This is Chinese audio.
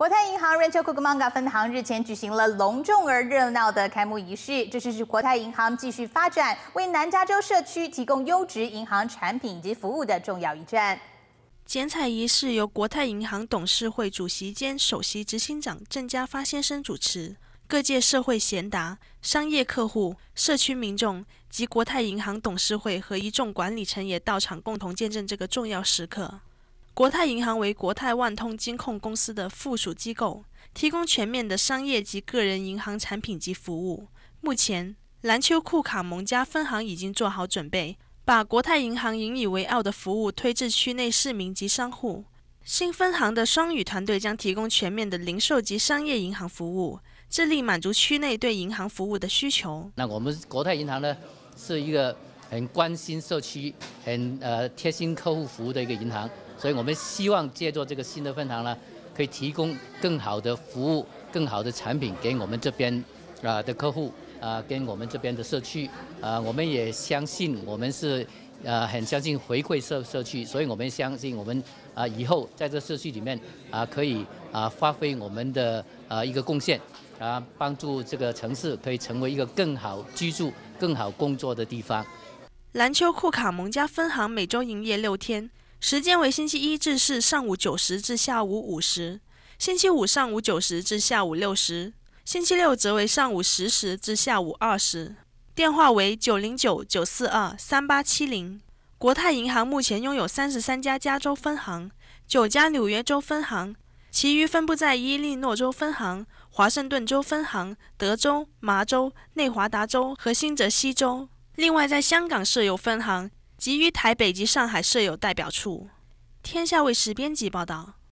国泰银行 Rancho Cucamonga 分行日前举行了隆重而热闹的开幕仪式，这是国泰银行继续发展、为南加州社区提供优质银行产品以及服务的重要一站。剪彩仪式由国泰银行董事会主席兼首席执行长郑家发先生主持，各界社会贤达、商业客户、社区民众及国泰银行董事会和一众管理层也到场共同见证这个重要时刻。国泰银行为国泰万通金控公司的附属机构，提供全面的商业及个人银行产品及服务。目前，蓝丘库卡蒙加分行已经做好准备，把国泰银行引以为傲的服务推至区内市民及商户。新分行的双语团队将提供全面的零售及商业银行服务，致力满足区内对银行服务的需求。那我们国泰银行呢，是一个。很关心社区，很呃贴心客户服务的一个银行，所以我们希望借助这个新的分行呢，可以提供更好的服务、更好的产品给我们这边啊的客户啊，跟我们这边的社区啊，我们也相信我们是呃很相信回馈社社区，所以我们相信我们啊以后在这社区里面啊可以啊发挥我们的啊一个贡献啊，帮助这个城市可以成为一个更好居住、更好工作的地方。篮球库卡蒙加分行每周营业六天，时间为星期一至四上午九时至下午五时，星期五上午九时至下午六时，星期六则为上午十时至下午二时。电话为九零九九四二三八七零。国泰银行目前拥有三十三家加州分行，九家纽约州分行，其余分布在伊利诺州分行、华盛顿州分行、德州、麻州、内华达州和新泽西州。另外，在香港设有分行，及于台北及上海设有代表处。天下卫视编辑报道。